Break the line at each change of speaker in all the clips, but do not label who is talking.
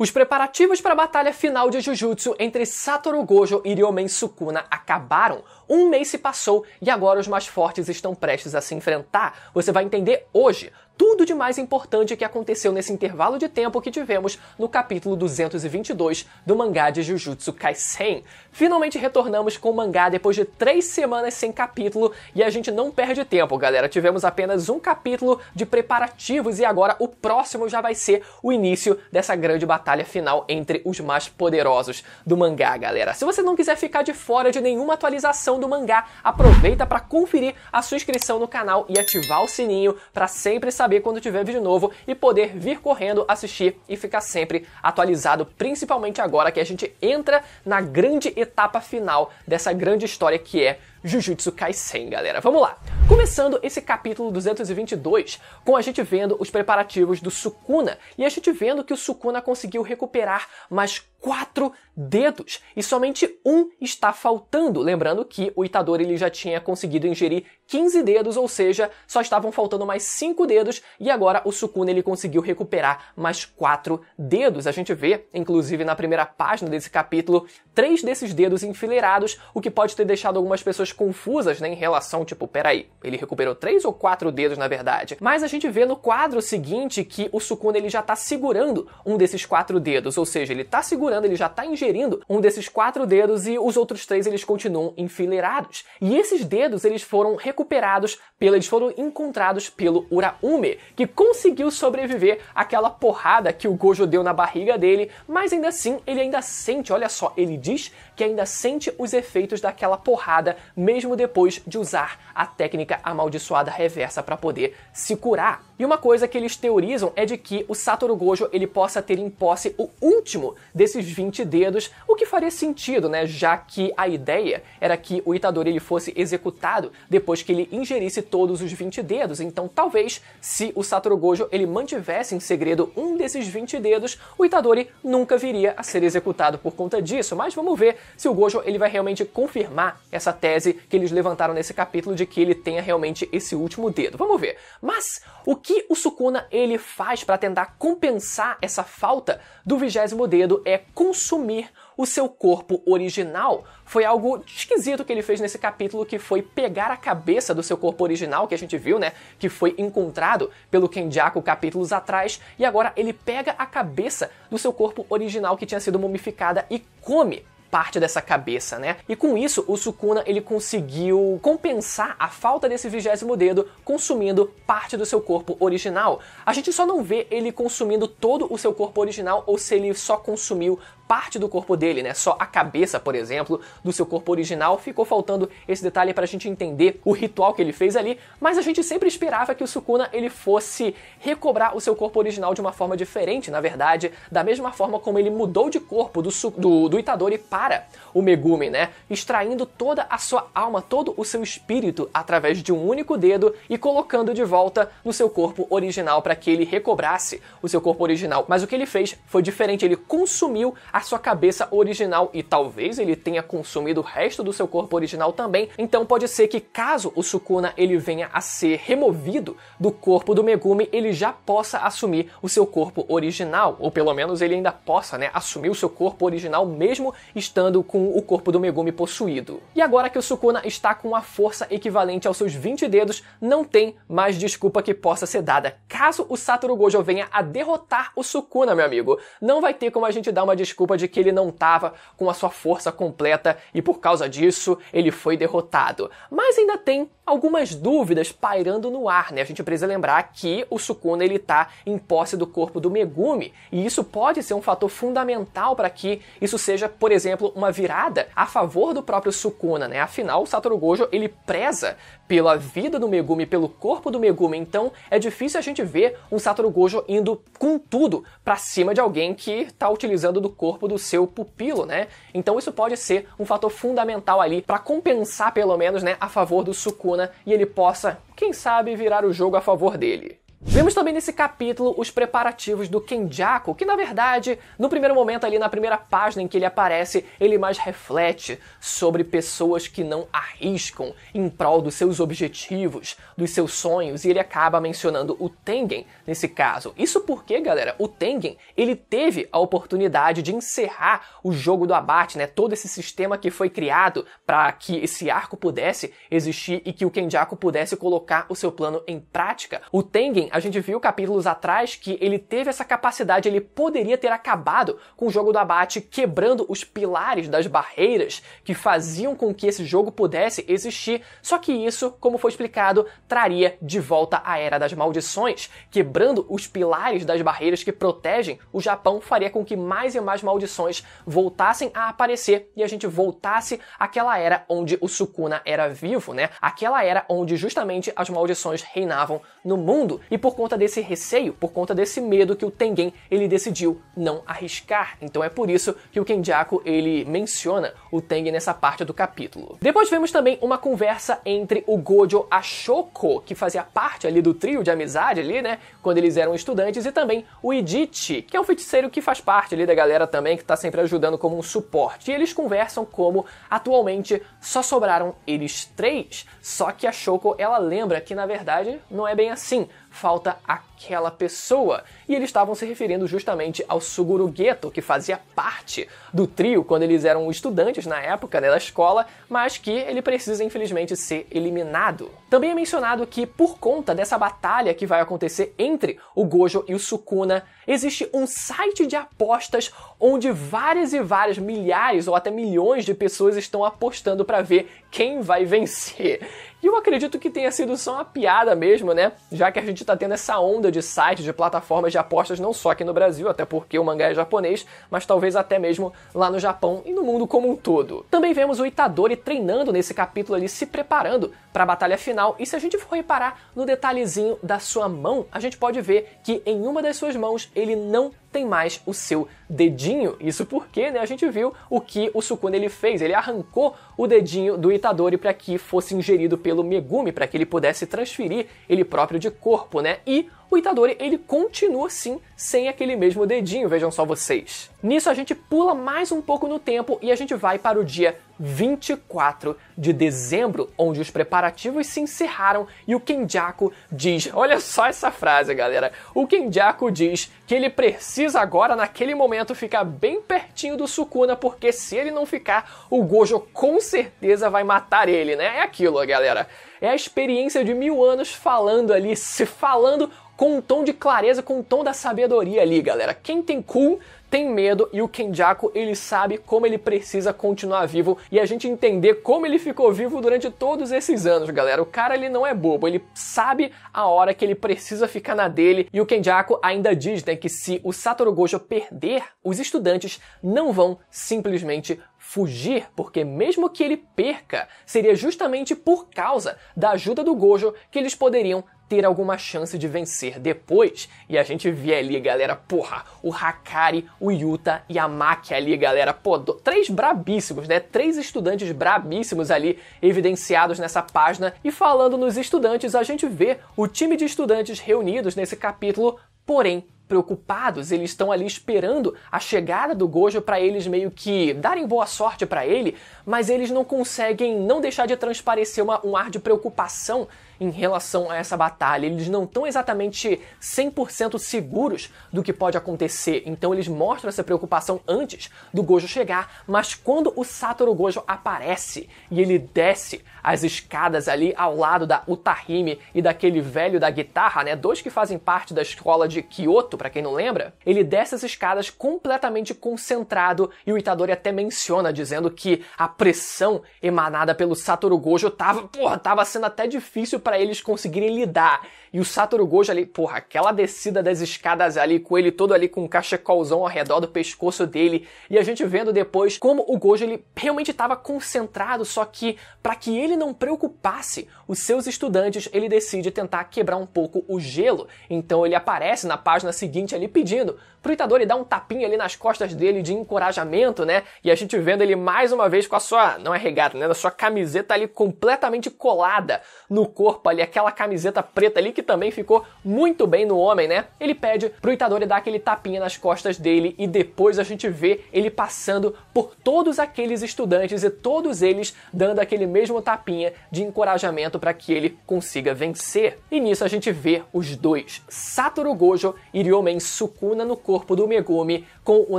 Os preparativos para a batalha final de Jujutsu entre Satoru Gojo e Ryomen Sukuna acabaram. Um mês se passou e agora os mais fortes estão prestes a se enfrentar. Você vai entender hoje tudo de mais importante que aconteceu nesse intervalo de tempo que tivemos no capítulo 222 do mangá de Jujutsu Kaisen. Finalmente retornamos com o mangá depois de três semanas sem capítulo e a gente não perde tempo, galera. Tivemos apenas um capítulo de preparativos e agora o próximo já vai ser o início dessa grande batalha final entre os mais poderosos do mangá, galera. Se você não quiser ficar de fora de nenhuma atualização do mangá, aproveita para conferir a sua inscrição no canal e ativar o sininho para sempre saber saber quando tiver vídeo novo e poder vir correndo assistir e ficar sempre atualizado, principalmente agora que a gente entra na grande etapa final dessa grande história que é Jujutsu Kaisen, galera. Vamos lá. Começando esse capítulo 222, com a gente vendo os preparativos do Sukuna e a gente vendo que o Sukuna conseguiu recuperar mais quatro dedos e somente um está faltando. Lembrando que o Itadori ele já tinha conseguido ingerir 15 dedos, ou seja, só estavam faltando mais cinco dedos e agora o Sukuna ele conseguiu recuperar mais quatro dedos. A gente vê, inclusive na primeira página desse capítulo, três desses dedos enfileirados, o que pode ter deixado algumas pessoas coisas confusas né, em relação, tipo, peraí, ele recuperou três ou quatro dedos na verdade. Mas a gente vê no quadro seguinte que o Sukuna ele já tá segurando um desses quatro dedos, ou seja, ele tá segurando, ele já tá ingerindo um desses quatro dedos e os outros três eles continuam enfileirados. E esses dedos eles foram recuperados, pelo, eles foram encontrados pelo Uraume, que conseguiu sobreviver àquela porrada que o Gojo deu na barriga dele, mas ainda assim ele ainda sente, olha só, ele diz que ainda sente os efeitos daquela porrada mesmo depois de usar a técnica amaldiçoada reversa para poder se curar. E uma coisa que eles teorizam é de que o Satoru Gojo ele possa ter em posse o último desses 20 dedos, o que faria sentido, né, já que a ideia era que o Itadori ele fosse executado depois que ele ingerisse todos os 20 dedos. Então, talvez se o Satoru Gojo ele mantivesse em segredo um desses 20 dedos, o Itadori nunca viria a ser executado por conta disso, mas vamos ver se o Gojo ele vai realmente confirmar essa tese que eles levantaram nesse capítulo de que ele tenha realmente esse último dedo. Vamos ver. Mas o que o Sukuna ele faz para tentar compensar essa falta do vigésimo dedo é consumir o seu corpo original foi algo esquisito que ele fez nesse capítulo, que foi pegar a cabeça do seu corpo original, que a gente viu, né? Que foi encontrado pelo Kenjaku capítulos atrás, e agora ele pega a cabeça do seu corpo original que tinha sido mumificada e come parte dessa cabeça, né? E com isso, o Sukuna ele conseguiu compensar a falta desse vigésimo dedo consumindo parte do seu corpo original. A gente só não vê ele consumindo todo o seu corpo original ou se ele só consumiu parte do corpo dele, né? Só a cabeça, por exemplo, do seu corpo original. Ficou faltando esse detalhe para a gente entender o ritual que ele fez ali, mas a gente sempre esperava que o Sukuna ele fosse recobrar o seu corpo original de uma forma diferente, na verdade, da mesma forma como ele mudou de corpo do, do, do Itadori para o Megumi, né? Extraindo toda a sua alma, todo o seu espírito através de um único dedo e colocando de volta no seu corpo original para que ele recobrasse o seu corpo original. Mas o que ele fez foi diferente, ele consumiu a a sua cabeça original e talvez ele tenha consumido o resto do seu corpo original também. Então pode ser que caso o Sukuna ele venha a ser removido do corpo do Megumi, ele já possa assumir o seu corpo original, ou pelo menos ele ainda possa, né, assumir o seu corpo original mesmo estando com o corpo do Megumi possuído. E agora que o Sukuna está com a força equivalente aos seus 20 dedos, não tem mais desculpa que possa ser dada. Caso o Satoru Gojo venha a derrotar o Sukuna, meu amigo, não vai ter como a gente dar uma desculpa desculpa de que ele não estava com a sua força completa e por causa disso ele foi derrotado. Mas ainda tem algumas dúvidas pairando no ar, né? A gente precisa lembrar que o Sukuna ele tá em posse do corpo do Megumi e isso pode ser um fator fundamental para que isso seja, por exemplo, uma virada a favor do próprio Sukuna, né? Afinal, o Satoru Gojo ele preza pela vida do Megumi, pelo corpo do Megumi, então é difícil a gente ver um Satoru Gojo indo com tudo para cima de alguém que tá utilizando do corpo do seu pupilo, né? Então isso pode ser um fator fundamental ali para compensar pelo menos, né, a favor do Sukuna e ele possa, quem sabe, virar o jogo a favor dele. Vemos também nesse capítulo os preparativos do Kenjaku, que na verdade, no primeiro momento ali na primeira página em que ele aparece, ele mais reflete sobre pessoas que não arriscam em prol dos seus objetivos, dos seus sonhos, e ele acaba mencionando o Tengen nesse caso. Isso porque, galera, o Tengen, ele teve a oportunidade de encerrar o jogo do abate, né? Todo esse sistema que foi criado para que esse arco pudesse existir e que o Kenjaku pudesse colocar o seu plano em prática. O Tengen a gente viu capítulos atrás que ele teve essa capacidade, ele poderia ter acabado com o jogo do abate, quebrando os pilares das barreiras que faziam com que esse jogo pudesse existir. Só que isso, como foi explicado, traria de volta a era das maldições. Quebrando os pilares das barreiras que protegem o Japão faria com que mais e mais maldições voltassem a aparecer e a gente voltasse àquela era onde o Sukuna era vivo, né? Aquela era onde justamente as maldições reinavam no mundo. E e por conta desse receio, por conta desse medo que o Tengen, ele decidiu não arriscar. Então é por isso que o Kenjaku, ele menciona o Tengen nessa parte do capítulo. Depois vemos também uma conversa entre o Gojo Ashoko, que fazia parte ali do trio de amizade ali, né, quando eles eram estudantes, e também o Idichi, que é um feiticeiro que faz parte ali da galera também, que tá sempre ajudando como um suporte. E eles conversam como atualmente só sobraram eles três, só que a Shoko, ela lembra que na verdade não é bem assim falta a aquela pessoa. E eles estavam se referindo justamente ao Suguru Geto, que fazia parte do trio quando eles eram estudantes na época né, da escola, mas que ele precisa infelizmente ser eliminado. Também é mencionado que por conta dessa batalha que vai acontecer entre o Gojo e o Sukuna, existe um site de apostas onde várias e várias milhares ou até milhões de pessoas estão apostando para ver quem vai vencer. E eu acredito que tenha sido só uma piada mesmo, né? Já que a gente tá tendo essa onda de sites, de plataformas de apostas, não só aqui no Brasil, até porque o mangá é japonês, mas talvez até mesmo lá no Japão e no mundo como um todo. Também vemos o Itadori treinando nesse capítulo ali, se preparando para a batalha final, e se a gente for reparar no detalhezinho da sua mão, a gente pode ver que em uma das suas mãos ele não tem mais o seu dedinho. Isso porque, né, a gente viu o que o Sukuna ele fez, ele arrancou o dedinho do Itadori para que fosse ingerido pelo Megumi, para que ele pudesse transferir ele próprio de corpo, né? E o Itadori ele continua sim sem aquele mesmo dedinho, vejam só vocês. Nisso a gente pula mais um pouco no tempo e a gente vai para o dia 24 de dezembro, onde os preparativos se encerraram e o Kenjaku diz: Olha só essa frase, galera. O Kenjaku diz que ele precisa agora, naquele momento, ficar bem pertinho do Sukuna, porque se ele não ficar, o Gojo com certeza vai matar ele, né? É aquilo, galera. É a experiência de mil anos falando ali, se falando com um tom de clareza, com um tom da sabedoria ali, galera. Quem tem cool tem medo e o Kenjaku ele sabe como ele precisa continuar vivo e a gente entender como ele ficou vivo durante todos esses anos, galera. O cara ele não é bobo, ele sabe a hora que ele precisa ficar na dele e o Kenjaku ainda diz né, que se o Satoru Gojo perder, os estudantes não vão simplesmente fugir, porque mesmo que ele perca, seria justamente por causa da ajuda do Gojo que eles poderiam ter alguma chance de vencer depois. E a gente vê ali, galera, porra, o Hakari, o Yuta e a Maki ali, galera, pô, do... três brabíssimos, né? Três estudantes brabíssimos ali evidenciados nessa página. E falando nos estudantes, a gente vê o time de estudantes reunidos nesse capítulo, porém preocupados, eles estão ali esperando a chegada do Gojo para eles meio que darem boa sorte para ele, mas eles não conseguem não deixar de transparecer uma, um ar de preocupação em relação a essa batalha. Eles não estão exatamente 100% seguros do que pode acontecer, então eles mostram essa preocupação antes do Gojo chegar, mas quando o Satoru Gojo aparece e ele desce as escadas ali ao lado da Utahime e daquele velho da guitarra, né, dois que fazem parte da escola de Kyoto, para quem não lembra, ele desce as escadas completamente concentrado e o Itadori até menciona dizendo que a pressão emanada pelo Satoru Gojo tava, porra, tava sendo até difícil para eles conseguirem lidar. E o Satoru Gojo ali, porra, aquela descida das escadas ali, com ele todo ali com um cachecolzão ao redor do pescoço dele, e a gente vendo depois como o Gojo ele realmente estava concentrado, só que para que ele não preocupasse os seus estudantes, ele decide tentar quebrar um pouco o gelo. Então ele aparece na página seguinte ali pedindo pro Itadori dar um tapinha ali nas costas dele de encorajamento, né? E a gente vendo ele mais uma vez com a sua, não é regata, né, da sua camiseta ali completamente colada no corpo corpo ali, aquela camiseta preta ali que também ficou muito bem no homem, né? Ele pede pro Itadori dar aquele tapinha nas costas dele e depois a gente vê ele passando por todos aqueles estudantes e todos eles dando aquele mesmo tapinha de encorajamento para que ele consiga vencer. E nisso a gente vê os dois, Satoru Gojo e Ryomen Sukuna no corpo do Megumi, com o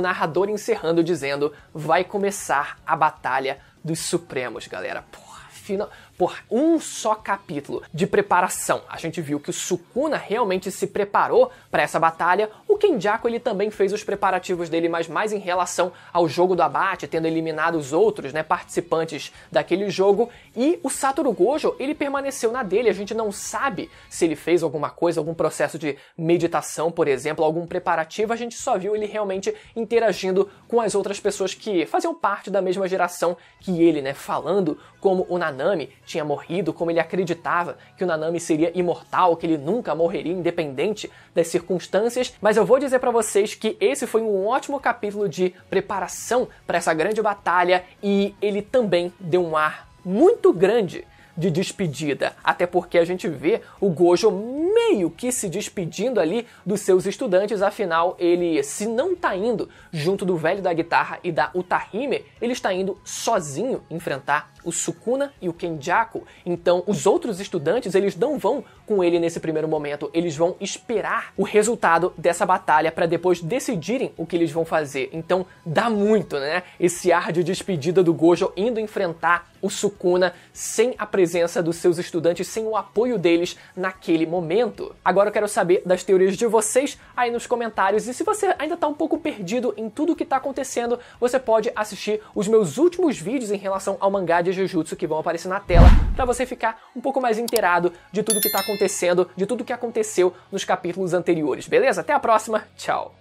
narrador encerrando dizendo: "Vai começar a batalha dos Supremos, galera". Porra, final por um só capítulo de preparação. A gente viu que o Sukuna realmente se preparou para essa batalha. O Kenjaku ele também fez os preparativos dele, mas mais em relação ao jogo do abate, tendo eliminado os outros, né, participantes daquele jogo. E o Satoru Gojo, ele permaneceu na dele. A gente não sabe se ele fez alguma coisa, algum processo de meditação, por exemplo, algum preparativo. A gente só viu ele realmente interagindo com as outras pessoas que faziam parte da mesma geração que ele, né, falando como o Nanami, tinha morrido, como ele acreditava que o Nanami seria imortal, que ele nunca morreria independente das circunstâncias, mas eu vou dizer para vocês que esse foi um ótimo capítulo de preparação para essa grande batalha e ele também deu um ar muito grande de despedida, até porque a gente vê o Gojo meio que se despedindo ali dos seus estudantes, afinal ele se não tá indo junto do velho da guitarra e da Utahime, ele está indo sozinho enfrentar o Sukuna e o Kenjaku. Então, os outros estudantes, eles não vão com ele nesse primeiro momento, eles vão esperar o resultado dessa batalha para depois decidirem o que eles vão fazer. Então, dá muito, né? Esse ar de despedida do Gojo indo enfrentar o Sukuna sem a presença dos seus estudantes, sem o apoio deles naquele momento. Agora eu quero saber das teorias de vocês aí nos comentários e se você ainda tá um pouco perdido em tudo o que tá acontecendo, você pode assistir os meus últimos vídeos em relação ao mangá de de Jujutsu que vão aparecer na tela para você ficar um pouco mais inteirado de tudo que está acontecendo, de tudo que aconteceu nos capítulos anteriores, beleza? Até a próxima, tchau!